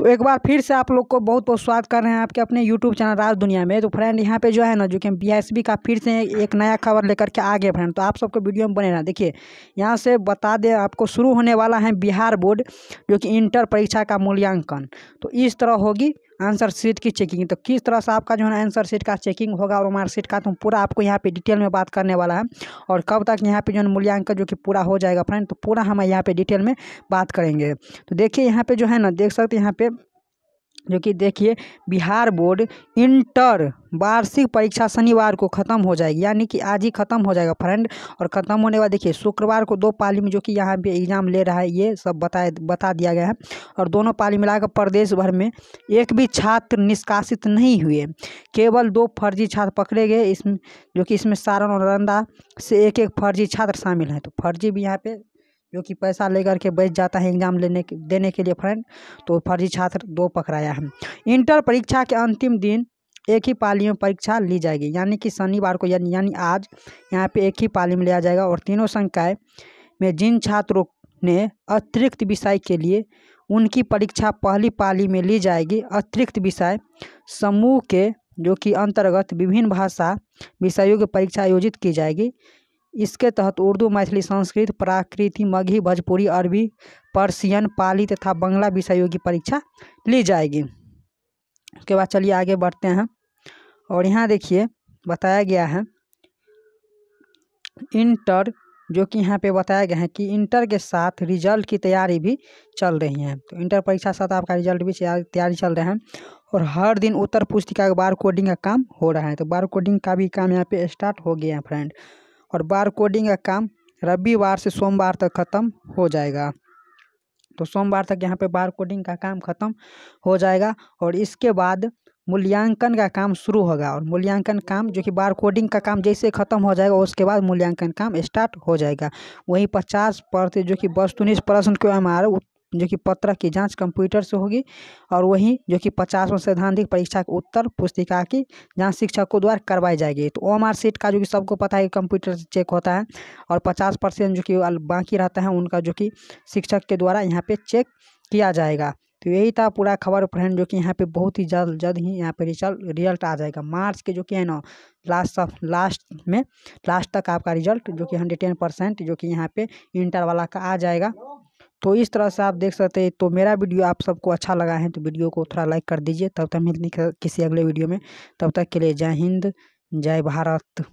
तो एक बार फिर से आप लोग को बहुत बहुत स्वागत कर रहे हैं आपके अपने यूट्यूब चैनल राज दुनिया में तो फ्रेंड यहाँ पे जो है ना जो कि बी का फिर से एक नया खबर लेकर के आ गए फ्रेंड तो आप सबको वीडियो में बने रहना देखिए यहाँ से बता दें आपको शुरू होने वाला है बिहार बोर्ड जो कि इंटर परीक्षा का मूल्यांकन तो इस तरह होगी आंसर शीट की चेकिंग तो किस तरह से आपका जो है आंसर शीट का चेकिंग होगा और मार्कशीट का तो पूरा आपको यहाँ पे डिटेल में बात करने वाला है और कब तक यहाँ पे जो है मूल्यांकन जो कि पूरा हो जाएगा फ्रेंड तो पूरा हम यहाँ पे डिटेल में बात करेंगे तो देखिए यहाँ पे जो है ना देख सकते हैं यहाँ पे जो कि देखिए बिहार बोर्ड इंटर वार्षिक परीक्षा शनिवार को ख़त्म हो जाएगी यानी कि आज ही ख़त्म हो जाएगा फ्रेंड और ख़त्म होने के बाद देखिए शुक्रवार को दो पाली में जो कि यहाँ पे एग्ज़ाम ले रहा है ये सब बताए बता दिया गया है और दोनों पाली मिलाकर प्रदेश भर में एक भी छात्र निष्कासित नहीं हुए केवल दो फर्जी छात्र पकड़े गए इसमें जो कि इसमें सारण और रंदा से एक एक फर्जी छात्र शामिल हैं तो फर्जी भी यहाँ पर जो कि पैसा लेकर के बैठ जाता है एग्ज़ाम लेने के देने के लिए फ्रेंड तो फर्जी छात्र दो पकड़ाया है इंटर परीक्षा के अंतिम दिन एक ही पाली में परीक्षा ली जाएगी यानी कि शनिवार को यानी यानी आज यहाँ पे एक ही पाली में लिया जाएगा और तीनों संकाय में जिन छात्रों ने अतिरिक्त विषय के लिए उनकी परीक्षा पहली पाली में ली जाएगी अतिरिक्त विषय समूह के जो कि अंतर्गत विभिन्न भाषा विषयों की परीक्षा आयोजित की जाएगी इसके तहत उर्दू मैथिली संस्कृत प्राकृति मगही भोजपुरी अरबी पर्सियन पाली तथा बंगला विषयों की परीक्षा ली जाएगी उसके बाद चलिए आगे बढ़ते हैं और यहाँ देखिए बताया गया है इंटर जो कि यहाँ पे बताया गया है कि इंटर के साथ रिजल्ट की तैयारी भी चल रही है तो इंटर परीक्षा साथ आपका रिजल्ट भी तैयारी चल रहा है और हर दिन उत्तर पुस्तिका बार कोडिंग का काम हो रहा है तो बार कोडिंग का भी काम यहाँ पे स्टार्ट हो गया है फ्रेंड और बार कोडिंग का काम रविवार से सोमवार तक ख़त्म हो जाएगा तो सोमवार तक यहाँ पे बार कोडिंग का काम ख़त्म हो जाएगा और इसके बाद मूल्यांकन का काम शुरू होगा और मूल्यांकन काम जो कि बार कोडिंग का काम जैसे ख़त्म हो जाएगा उसके बाद मूल्यांकन काम स्टार्ट हो जाएगा वहीं पचास परसेंट जो कि परसेंट क्यों को आर जो कि पत्र की जांच कंप्यूटर से होगी और वहीं जो कि पचासवें सैद्धांतिक परीक्षा के उत्तर पुस्तिका की जांच शिक्षकों द्वारा करवाई जाएगी तो ओ एम सीट का जो कि सबको पता है कंप्यूटर से चेक होता है और पचास परसेंट जो कि बाकी रहता है उनका जो कि शिक्षक के द्वारा यहाँ पर चेक किया जाएगा तो यही था पूरा खबर फ्रेंड जो कि यहाँ पे बहुत ही जल्द जल्द ही यहाँ पे रिजल्ट रिजल्ट आ जाएगा मार्च के जो कि है ना लास्ट ऑफ लास्ट में लास्ट तक आपका रिजल्ट जो कि हंड्रेड टेन परसेंट जो कि यहाँ पे इंटर वाला का आ जाएगा तो इस तरह से आप देख सकते हैं तो मेरा वीडियो आप सबको अच्छा लगा है तो वीडियो को थोड़ा लाइक कर दीजिए तब तक मिलते किसी अगले वीडियो में तब तक के लिए जय हिंद जय भारत